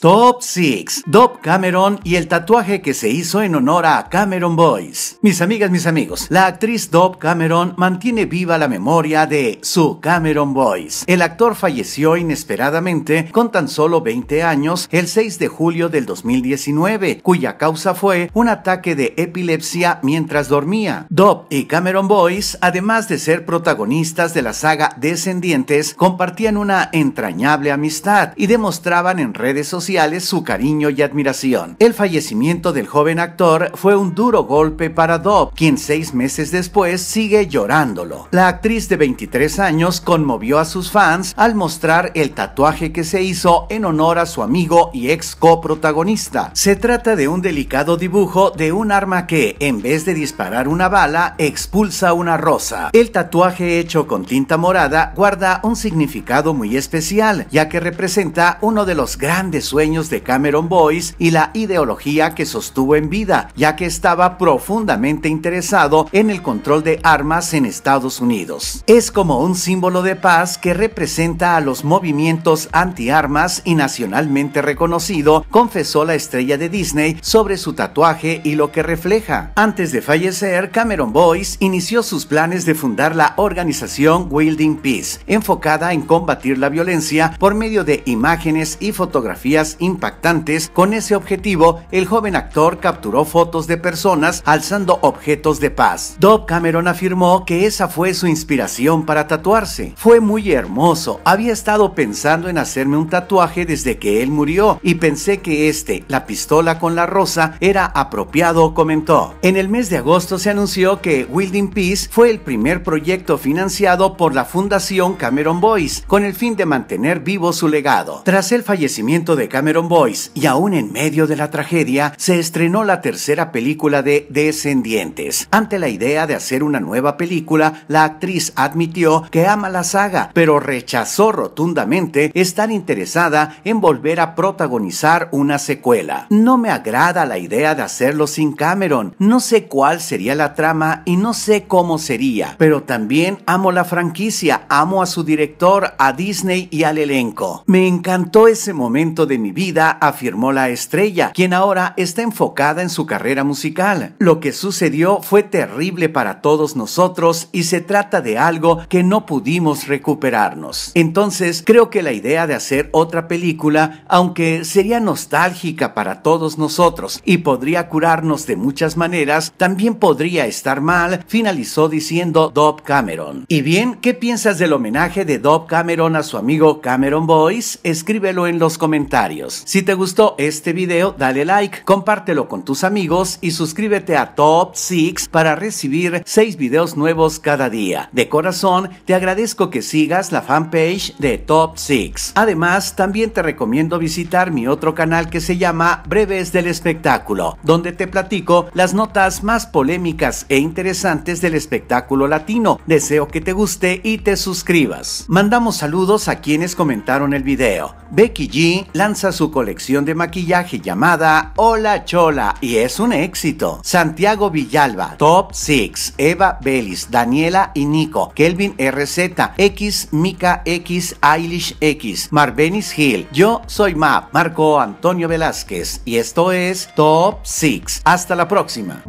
Top 6. Dob Cameron y el tatuaje que se hizo en honor a Cameron Boyce. Mis amigas, mis amigos, la actriz Dob Cameron mantiene viva la memoria de su Cameron Boyce. El actor falleció inesperadamente con tan solo 20 años el 6 de julio del 2019, cuya causa fue un ataque de epilepsia mientras dormía. Dob y Cameron Boyce, además de ser protagonistas de la saga Descendientes, compartían una entrañable amistad y demostraban en redes sociales su cariño y admiración. El fallecimiento del joven actor fue un duro golpe para Dobb, quien seis meses después sigue llorándolo. La actriz de 23 años conmovió a sus fans al mostrar el tatuaje que se hizo en honor a su amigo y ex coprotagonista. Se trata de un delicado dibujo de un arma que, en vez de disparar una bala, expulsa una rosa. El tatuaje hecho con tinta morada guarda un significado muy especial, ya que representa uno de los grandes sueños de Cameron Boyce y la ideología que sostuvo en vida, ya que estaba profundamente interesado en el control de armas en Estados Unidos. Es como un símbolo de paz que representa a los movimientos antiarmas y nacionalmente reconocido, confesó la estrella de Disney sobre su tatuaje y lo que refleja. Antes de fallecer, Cameron Boyce inició sus planes de fundar la organización Wielding Peace, enfocada en combatir la violencia por medio de imágenes y fotografías impactantes. Con ese objetivo, el joven actor capturó fotos de personas alzando objetos de paz. Dob Cameron afirmó que esa fue su inspiración para tatuarse. Fue muy hermoso, había estado pensando en hacerme un tatuaje desde que él murió y pensé que este, la pistola con la rosa, era apropiado, comentó. En el mes de agosto se anunció que Wilding Peace fue el primer proyecto financiado por la Fundación Cameron Boys con el fin de mantener vivo su legado. Tras el fallecimiento de Cameron, Cameron Boyce. y aún en medio de la tragedia se estrenó la tercera película de Descendientes. Ante la idea de hacer una nueva película, la actriz admitió que ama la saga, pero rechazó rotundamente estar interesada en volver a protagonizar una secuela. No me agrada la idea de hacerlo sin Cameron, no sé cuál sería la trama y no sé cómo sería, pero también amo la franquicia, amo a su director, a Disney y al elenco. Me encantó ese momento de mi vida, afirmó la estrella, quien ahora está enfocada en su carrera musical. Lo que sucedió fue terrible para todos nosotros y se trata de algo que no pudimos recuperarnos. Entonces, creo que la idea de hacer otra película, aunque sería nostálgica para todos nosotros y podría curarnos de muchas maneras, también podría estar mal, finalizó diciendo Dob Cameron. Y bien, ¿qué piensas del homenaje de Dob Cameron a su amigo Cameron Boyce? Escríbelo en los comentarios. Si te gustó este video, dale like, compártelo con tus amigos y suscríbete a Top 6 para recibir 6 videos nuevos cada día. De corazón, te agradezco que sigas la fanpage de Top 6. Además, también te recomiendo visitar mi otro canal que se llama Breves del Espectáculo, donde te platico las notas más polémicas e interesantes del espectáculo latino. Deseo que te guste y te suscribas. Mandamos saludos a quienes comentaron el video. Becky G lanza su colección de maquillaje llamada Hola Chola y es un éxito. Santiago Villalba, Top 6, Eva Belis, Daniela y Nico, Kelvin RZ, X, Mika X, Eilish X, Marvenis Hill, yo soy Map, Marco Antonio Velázquez y esto es Top 6. Hasta la próxima.